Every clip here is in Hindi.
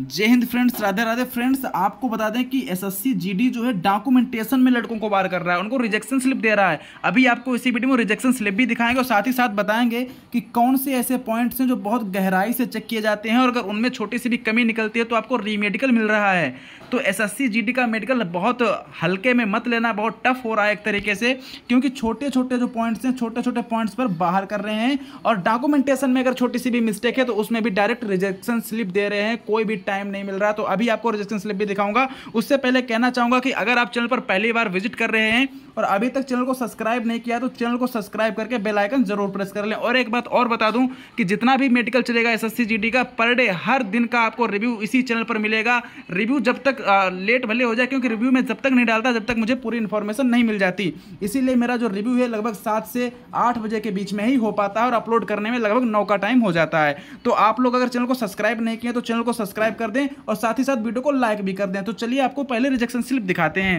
जय हिंद फ्रेंड्स राधे राधे फ्रेंड्स आपको बता दें कि एसएससी जीडी जो है डॉक्यूमेंटेशन में लड़कों को बार कर रहा है उनको रिजेक्शन स्लिप दे रहा है अभी आपको इसी वीडियो में रिजेक्शन स्लिप भी दिखाएंगे और साथ ही साथ बताएंगे कि कौन से ऐसे पॉइंट्स हैं जो बहुत गहराई से चेक किए जाते हैं और अगर उनमें छोटी सी भी कमी निकलती है तो आपको रीमेडिकल मिल रहा है तो एस एस का मेडिकल बहुत हल्के में मत लेना बहुत टफ हो रहा है एक तरीके से क्योंकि छोटे छोटे जो पॉइंट्स हैं छोटे छोटे पॉइंट्स पर बाहर कर रहे हैं और डॉक्यूमेंटेशन में अगर छोटी सी भी मिस्टेक है तो उसमें भी डायरेक्ट रिजेक्शन स्लिप दे रहे हैं कोई भी टाइम नहीं मिल रहा तो अभी आपको रजिस्ट्रेशन स्लिप भी दिखाऊंगा उससे पहले कहना चाहूंगा कि अगर आप चैनल पर पहली बार विजिट कर रहे हैं और अभी तक चैनल को सब्सक्राइब नहीं किया तो चैनल को सब्सक्राइब करके बेलाइकन जरूर प्रेस कर लें और एक बात और बता दूं कि जितना भी मेडिकल चलेगा एस एस का पर डे हर दिन का आपको रिव्यू इसी चैनल पर मिलेगा रिव्यू जब तक लेट भले हो जाए क्योंकि रिव्यू में जब तक नहीं डालता जब तक मुझे पूरी इन्फॉर्मेशन नहीं मिल जाती इसीलिए मेरा जो रिव्यू है लगभग सात से आठ बजे के बीच में ही हो पाता है और अपलोड करने में लगभग नौ का टाइम हो जाता है तो आप लोग अगर चैनल को सब्सक्राइब नहीं किए तो चैनल को सब्सक्राइब कर दें और साथ ही साथ वीडियो को लाइक भी कर दें तो चलिए आपको पहले रिजेक्शन स्लिप दिखाते हैं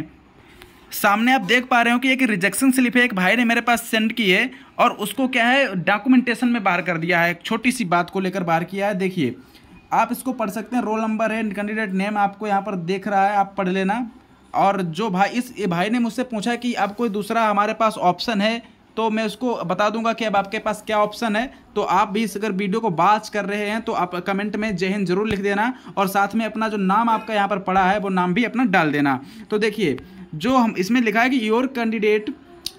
सामने आप देख पा रहे हो कि एक रिजेक्शन स्लिप है एक भाई ने मेरे पास सेंड की है और उसको क्या है डॉक्यूमेंटेशन में बाहर कर दिया है छोटी सी बात को लेकर बाहर किया है देखिए आप इसको पढ़ सकते हैं रोल नंबर है कैंडिडेट नेम आपको यहाँ पर देख रहा है आप पढ़ लेना और जो भाई इस भाई ने मुझसे पूछा कि आप कोई दूसरा हमारे पास ऑप्शन है तो मैं उसको बता दूंगा कि अब आपके पास क्या ऑप्शन है तो आप भी इस अगर वीडियो को बात कर रहे हैं तो आप कमेंट में जय हिंद जरूर लिख देना और साथ में अपना जो नाम आपका यहाँ पर पड़ा है वो नाम भी अपना डाल देना तो देखिए जो हम इसमें लिखा है कि your candidate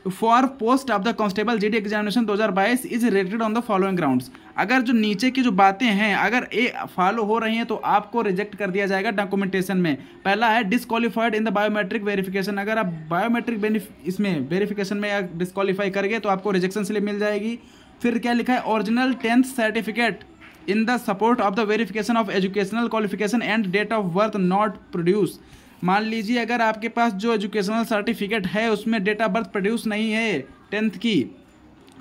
for post of the constable G D examination 2022 is related on the following grounds अगर जो नीचे की जो बातें हैं अगर ए फॉलो हो रही हैं तो आपको रिजेक्ट कर दिया जाएगा डॉक्यूमेंटेशन में पहला है disqualified in the biometric verification अगर आप बायोमेट्रिक इसमें वेरिफिकेशन में डिसक्वालीफाई कर गए तो आपको रिजेक्शन स्लिप मिल जाएगी फिर क्या लिखा है original tenth certificate in the support of the verification of educational qualification and date of birth not produce मान लीजिए अगर आपके पास जो एजुकेशनल सर्टिफिकेट है उसमें डेट ऑफ बर्थ प्रोड्यूस नहीं है टेंथ की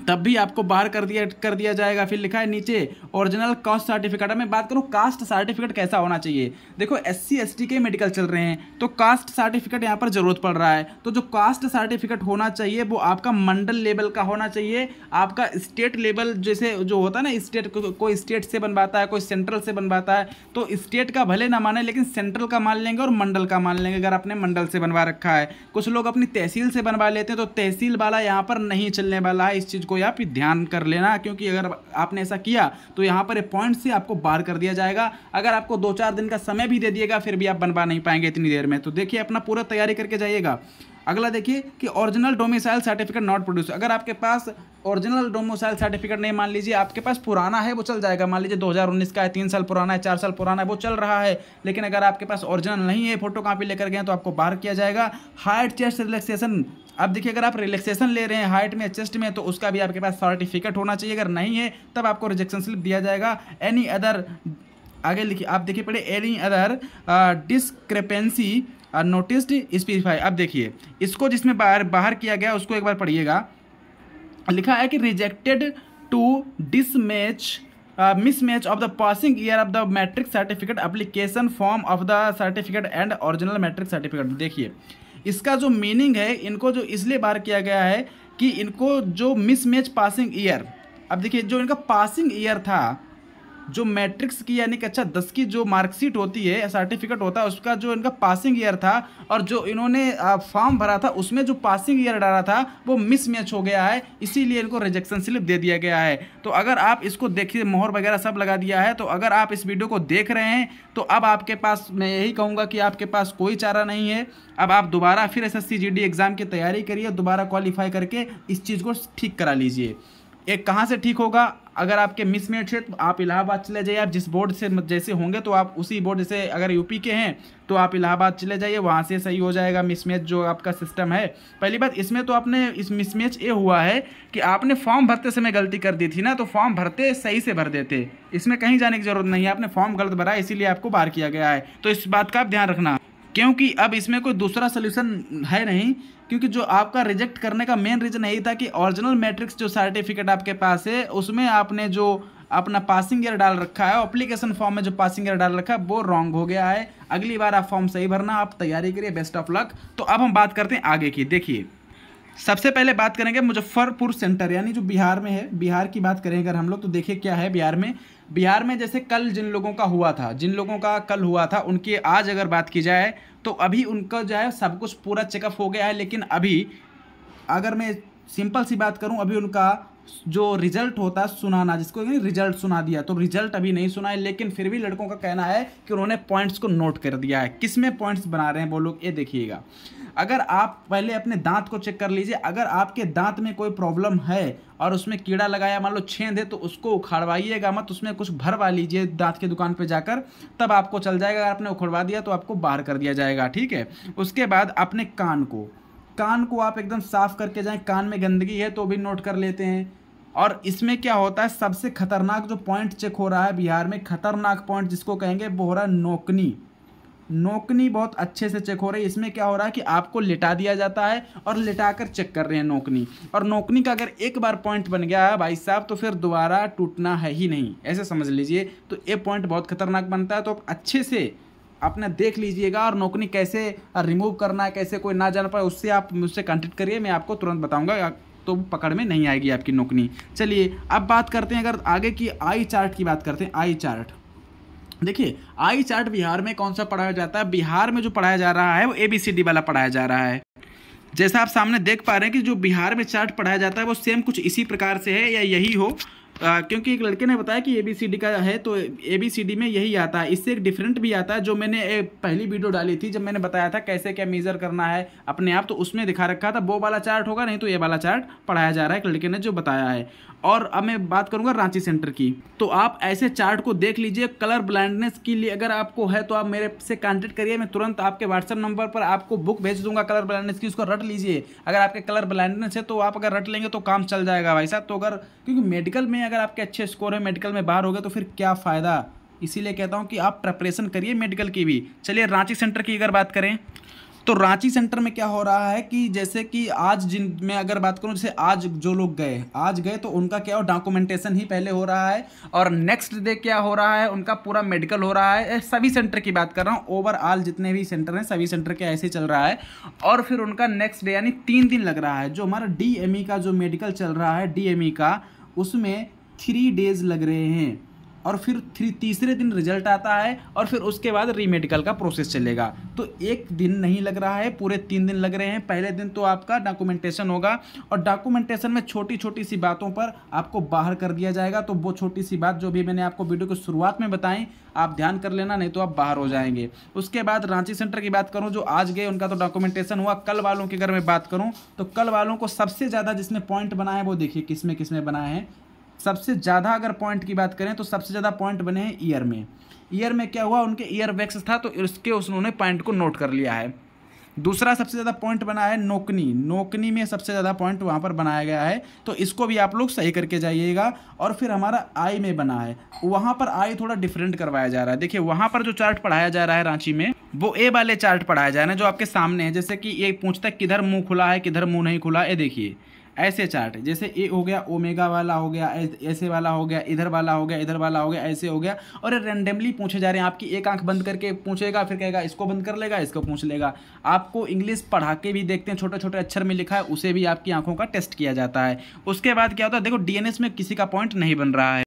तब भी आपको बाहर कर दिया कर दिया जाएगा फिर लिखा है नीचे ओरिजिनल कास्ट सर्टिफिकेट मैं बात करूँ कास्ट सर्टिफिकेट कैसा होना चाहिए देखो एस सी के मेडिकल चल रहे हैं तो कास्ट सर्टिफिकेट यहाँ पर ज़रूरत पड़ रहा है तो जो कास्ट सर्टिफिकेट होना चाहिए वो आपका मंडल लेवल का होना चाहिए आपका स्टेट लेवल जैसे जो होता है ना स्टेट को, कोई स्टेट से बनवाता है कोई सेंट्रल से बनवाता है तो स्टेट का भले ना माने लेकिन सेंट्रल का मान लेंगे और मंडल का मान लेंगे अगर आपने मंडल से बनवा रखा है कुछ लोग अपनी तहसील से बनवा लेते हैं तो तहसील वाला यहाँ पर नहीं चलने वाला है इस चीज़ को आप ध्यान कर लेना क्योंकि अगर आपने ऐसा किया तो यहाँ पर पॉइंट से आपको बार कर दिया जाएगा अगर आपको दो चार दिन का समय भी दे दिएगा फिर भी आप बनवा नहीं पाएंगे इतनी देर में तो देखिए अपना पूरा तैयारी करके जाइएगा अगला देखिए कि original domicile certificate not produce अगर आपके पास ओरिजिनल डोमिसाइल सर्टिफिकेट नहीं मान लीजिए आपके पास पुराना है वो चल जाएगा मान लीजिए 2019 का है तीन साल पुराना है चार साल पुराना है वो चल रहा है लेकिन अगर आपके पास ओरिजिनल नहीं है फोटो कापी लेकर गए तो आपको बाहर किया जाएगा हाइट चेस्ट रिलेक्सेशन अब देखिए अगर आप रिलेक्सेशन ले रहे हैं हाइट में चेस्ट में तो उसका भी आपके पास सर्टिफिकेट होना चाहिए अगर नहीं है तब आपको रिजेक्शन स्लिप दिया जाएगा एनी अदर आगे लिखिए आप देखिए पड़े any other discrepancy noticed uh, specify अब देखिए इसको जिसमें बाहर बाहर किया गया उसको एक बार पढ़िएगा लिखा है कि rejected to dismatch mismatch of the passing year of the matric certificate application form of the certificate and original matric certificate देखिए इसका जो मीनिंग है इनको जो इसलिए बाहर किया गया है कि इनको जो मिसमैच पासिंग ईयर अब देखिए जो इनका पासिंग ईयर था जो मैट्रिक्स की यानी कक्षा अच्छा, दस की जो मार्कशीट होती है सर्टिफिकेट होता है उसका जो इनका पासिंग ईयर था और जो इन्होंने फॉर्म भरा था उसमें जो पासिंग ईयर डाला था वो मिसमैच हो गया है इसीलिए इनको रिजेक्शन स्लिप दे दिया गया है तो अगर आप इसको देखिए मोहर वगैरह सब लगा दिया है तो अगर आप इस वीडियो को देख रहे हैं तो अब आपके पास मैं यही कहूँगा कि आपके पास कोई चारा नहीं है अब आप दोबारा फिर एस एस एग्ज़ाम की तैयारी करिए दोबारा क्वालिफाई करके इस चीज़ को ठीक करा लीजिए एक कहाँ से ठीक होगा अगर आपके मिसमेट है तो आप इलाहाबाद चले जाइए आप जिस बोर्ड से जैसे होंगे तो आप उसी बोर्ड से अगर यूपी के हैं तो आप इलाहाबाद चले जाइए वहाँ से सही हो जाएगा मिसमैच जो आपका सिस्टम है पहली बात इसमें तो आपने इस मिसमैच ये हुआ है कि आपने फॉर्म भरते समय गलती कर दी थी ना तो फॉर्म भरते सही से भर देते इसमें कहीं जाने की ज़रूरत नहीं है आपने फॉर्म गलत भरा इसीलिए आपको बाहर किया गया है तो इस बात का आप ध्यान रखना क्योंकि अब इसमें कोई दूसरा सोल्यूशन है नहीं क्योंकि जो आपका रिजेक्ट करने का मेन रीज़न यही था कि ओरिजिनल मैट्रिक्स जो सर्टिफिकेट आपके पास है उसमें आपने जो अपना पासिंग ईयर डाल रखा है अप्लीकेशन फॉर्म में जो पासिंग ईयर डाल रखा है वो रॉन्ग हो गया है अगली बार आप फॉर्म सही भरना आप तैयारी करिए बेस्ट ऑफ लक तो अब हम बात करते हैं आगे की देखिए सबसे पहले बात करेंगे मुजफ्फरपुर सेंटर यानी जो बिहार में है बिहार की बात करें अगर हम लोग तो देखिए क्या है बिहार में बिहार में जैसे कल जिन लोगों का हुआ था जिन लोगों का कल हुआ था उनकी आज अगर बात की जाए तो अभी उनका जो है सब कुछ पूरा चेकअप हो गया है लेकिन अभी अगर मैं सिंपल सी बात करूं अभी उनका जो रिजल्ट होता है सुनाना जिसको रिजल्ट सुना दिया तो रिजल्ट अभी नहीं सुना है लेकिन फिर भी लड़कों का कहना है कि उन्होंने पॉइंट्स को नोट कर दिया है किस में पॉइंट्स बना रहे हैं वो लोग ये देखिएगा अगर आप पहले अपने दांत को चेक कर लीजिए अगर आपके दांत में कोई प्रॉब्लम है और उसमें कीड़ा लगाया मान लो छेद है तो उसको उखाड़वाइएगा मत उसमें कुछ भरवा लीजिए दांत की दुकान पर जाकर तब आपको चल जाएगा अगर आपने उखड़वा दिया तो आपको बाहर कर दिया जाएगा ठीक है उसके बाद अपने कान को कान को आप एकदम साफ़ करके जाएं कान में गंदगी है तो भी नोट कर लेते हैं और इसमें क्या होता है सबसे खतरनाक जो पॉइंट चेक हो रहा है बिहार में खतरनाक पॉइंट जिसको कहेंगे वो हो रहा है नोकनी नोकनी बहुत अच्छे से चेक हो रही है इसमें क्या हो रहा है कि आपको लेटा दिया जाता है और लिटा कर चेक कर रहे हैं नोकनी और नोकनी का अगर एक बार पॉइंट बन गया है भाई साहब तो फिर दोबारा टूटना है ही नहीं ऐसे समझ लीजिए तो ये पॉइंट बहुत खतरनाक बनता है तो आप अच्छे से अपने देख लीजिएगा और नोकनी कैसे रिमूव करना है कैसे कोई ना जान पाए उससे आप मुझसे कॉन्टेक्ट करिए मैं आपको तुरंत बताऊँगा तो पकड़ में नहीं आएगी आपकी नौकनी चलिए अब बात करते हैं अगर आगे की आई चार्ट की बात करते हैं आई चार्ट देखिए आई चार्ट बिहार में कौन सा पढ़ाया जाता है बिहार में जो पढ़ाया जा रहा है वो ए बी सी डी वाला पढ़ाया जा रहा है जैसा आप सामने देख पा रहे हैं कि जो बिहार में चार्ट पढ़ाया जाता है वो सेम कुछ इसी प्रकार से है या यही हो आ, क्योंकि एक लड़के ने बताया कि ए बी सी डी का है तो ए बी सी डी में यही आता है इससे एक डिफरेंट भी आता है जो मैंने पहली वीडियो डाली थी जब मैंने बताया था कैसे क्या मेज़र करना है अपने आप तो उसमें दिखा रखा था वो वाला चार्ट होगा नहीं तो ये वाला चार्ट पढ़ाया जा रहा है एक लड़के ने जो बताया है और अब मैं बात करूँगा रांची सेंटर की तो आप ऐसे चार्ट को देख लीजिए कलर ब्लाइंडनेस के लिए अगर आपको है तो आप मेरे से कांटेक्ट करिए मैं तुरंत आपके व्हाट्सअप नंबर पर आपको बुक भेज दूंगा कलर ब्लाइंडनेस की उसको रट लीजिए अगर आपके कलर ब्लाइंडनेस है तो आप अगर रट लेंगे तो काम चल जाएगा भाई साहब तो अगर क्योंकि मेडिकल में अगर आपके अच्छे स्कोर है मेडिकल में बाहर हो गए तो फिर क्या फ़ायदा इसीलिए कहता हूँ कि आप प्रेपरेशन करिए मेडिकल की भी चलिए रांची सेंटर की अगर बात करें तो रांची सेंटर में क्या हो रहा है कि जैसे कि आज जिन मैं अगर बात करूं जैसे आज जो लोग गए आज गए तो उनका क्या हो डॉक्यूमेंटेशन ही पहले हो रहा है और नेक्स्ट डे क्या हो रहा है उनका पूरा मेडिकल हो रहा है सभी सेंटर की बात कर रहा हूं ओवरऑल जितने भी सेंटर हैं सभी सेंटर के ऐसे चल रहा है और फिर उनका नेक्स्ट डे यानी तीन दिन लग रहा है जो हमारा डी e का जो मेडिकल चल रहा है डी e का उसमें थ्री डेज लग रहे हैं और फिर थ्री तीसरे दिन रिजल्ट आता है और फिर उसके बाद रीमेडिकल का प्रोसेस चलेगा तो एक दिन नहीं लग रहा है पूरे तीन दिन लग रहे हैं पहले दिन तो आपका डॉक्यूमेंटेशन होगा और डॉक्यूमेंटेशन में छोटी छोटी सी बातों पर आपको बाहर कर दिया जाएगा तो वो छोटी सी बात जो भी मैंने आपको वीडियो की शुरुआत में बताएं आप ध्यान कर लेना नहीं तो आप बाहर हो जाएंगे उसके बाद रांची सेंटर की बात करूँ जो आज गए उनका तो डॉक्यूमेंटेशन हुआ कल वालों की अगर मैं बात करूँ तो कल वालों को सबसे ज़्यादा जिसने पॉइंट है वो देखिए किस में किस में बनाए हैं सबसे ज़्यादा अगर पॉइंट की बात करें तो सबसे ज़्यादा पॉइंट बने हैं ईयर में ईयर में क्या हुआ उनके ईयर वैक्स था तो इसके उन्होंने पॉइंट को नोट कर लिया है दूसरा सबसे ज़्यादा पॉइंट बना है नोकनी नोकनी में सबसे ज़्यादा पॉइंट वहाँ पर बनाया गया है तो इसको भी आप लोग सही करके जाइएगा और फिर हमारा आई में बना है वहाँ पर आई थोड़ा डिफरेंट करवाया जा रहा है देखिए वहाँ पर जो चार्ट पढ़ाया जा रहा है रांची में वो ए वाले चार्ट पढ़ाया जा रहे हैं जो आपके सामने है जैसे कि ये पूछता है किधर मुँह खुला है किधर मुँह नहीं खुला ये देखिए ऐसे चार्ट जैसे ए हो गया ओमेगा वाला हो गया ऐसे वाला हो गया इधर वाला हो गया इधर वाला हो गया ऐसे हो गया और रेंडमली पूछे जा रहे हैं आपकी एक आंख बंद करके पूछेगा फिर कहेगा इसको बंद कर लेगा इसको पूछ लेगा आपको इंग्लिश पढ़ा के भी देखते हैं छोटे छोटे अक्षर में लिखा है उसे भी आपकी आंखों का टेस्ट किया जाता है उसके बाद क्या होता है देखो डीएनएस में किसी का पॉइंट नहीं बन रहा है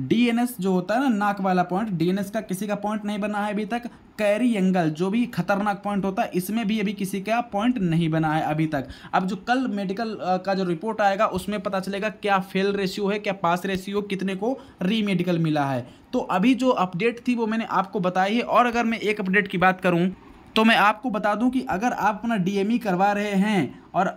डीएनएस जो होता है ना नाक वाला पॉइंट डीएनएस का किसी का पॉइंट नहीं बना है अभी तक कैरी एंगल जो भी खतरनाक पॉइंट होता है इसमें भी अभी किसी का पॉइंट नहीं बना है अभी तक अब जो कल मेडिकल का जो रिपोर्ट आएगा उसमें पता चलेगा क्या फेल रेशियो है क्या पास रेशियो कितने को री मेडिकल मिला है तो अभी जो अपडेट थी वो मैंने आपको बताई है और अगर मैं एक अपडेट की बात करूँ तो मैं आपको बता दूँ कि अगर आप अपना डी e करवा रहे हैं और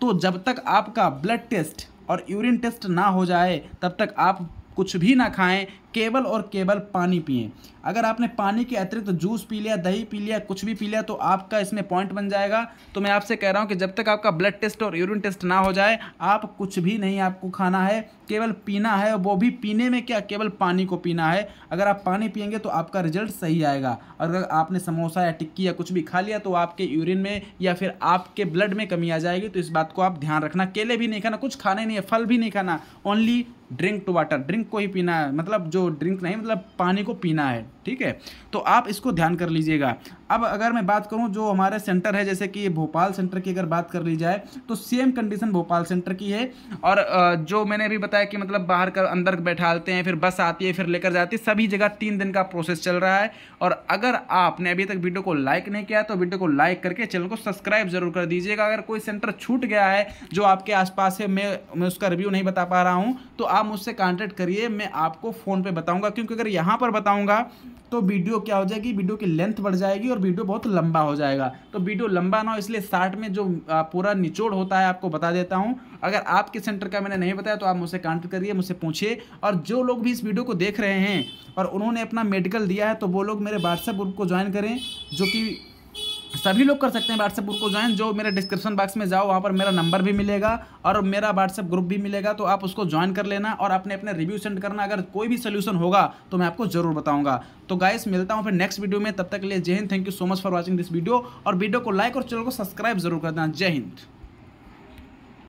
तो जब तक आपका ब्लड टेस्ट और यूरिन टेस्ट ना हो जाए तब तक आप कुछ भी ना खाएं केवल और केवल पानी पिए अगर आपने पानी के अतिरिक्त तो जूस पी लिया दही पी लिया कुछ भी पी लिया तो आपका इसमें पॉइंट बन जाएगा तो मैं आपसे कह रहा हूँ कि जब तक आपका ब्लड टेस्ट और यूरिन टेस्ट ना हो जाए आप कुछ भी नहीं आपको खाना है केवल पीना है वो भी पीने में क्या केवल पानी को पीना है अगर आप पानी पियेंगे तो आपका रिजल्ट सही आएगा और अगर आपने समोसा या टिक्की या कुछ भी खा लिया तो आपके यूरिन में या फिर आपके ब्लड में कमी आ जाएगी तो इस बात को आप ध्यान रखना केले भी नहीं खाना कुछ खाना नहीं है फल भी नहीं खाना only drink to water drink को ही पीना है मतलब जो जो ड्रिंक नहीं मतलब पानी को पीना है ठीक है तो आप इसको ध्यान कर लीजिएगा अब अगर मैं बात करूं जो हमारे सेंटर है जैसे कि भोपाल सेंटर की अगर बात कर ली जाए तो सेम कंडीशन भोपाल सेंटर की है और जो मैंने अभी बताया कि मतलब बाहर कर अंदर लेते हैं फिर बस आती है फिर लेकर जाती है सभी जगह तीन दिन का प्रोसेस चल रहा है और अगर आपने अभी तक वीडियो को लाइक नहीं किया तो वीडियो को लाइक करके चैनल को सब्सक्राइब जरूर कर दीजिएगा अगर कोई सेंटर छूट गया है जो आपके आस है मैं मैं उसका रिव्यू नहीं बता पा रहा हूँ तो आप मुझसे कॉन्टैक्ट करिए मैं आपको फ़ोन पर बताऊँगा क्योंकि अगर यहाँ पर बताऊँगा तो वीडियो क्या हो जाएगी वीडियो की लेंथ बढ़ जाएगी और वीडियो बहुत लंबा हो जाएगा तो वीडियो लंबा ना हो इसलिए साठ में जो पूरा निचोड़ होता है आपको बता देता हूँ अगर आपके सेंटर का मैंने नहीं बताया तो आप मुझसे कॉन्टेक्ट करिए मुझसे पूछिए और जो लोग भी इस वीडियो को देख रहे हैं और उन्होंने अपना मेडिकल दिया है तो वो लोग मेरे व्हाट्सएप ग्रुप को ज्वाइन करें जो कि सभी लोग कर सकते हैं व्हाट्सएप ग्रुप को ज्वाइन जो मेरे डिस्क्रिप्शन बॉक्स में जाओ वहाँ पर मेरा नंबर भी मिलेगा और मेरा व्हाट्सएप ग्रुप भी मिलेगा तो आप उसको ज्वाइन कर लेना और अपने अपने रिव्यू सेंड करना अगर कोई भी सोल्यूशन होगा तो मैं आपको जरूर बताऊँगा तो गाइस मिलता हूँ फिर नेक्स्ट वीडियो में तब तक के लिए जय Hind thank you so much for watching this video और वीडियो को लाइक और चैनल को सब्सक्राइब जरूर कर देना जय हिंद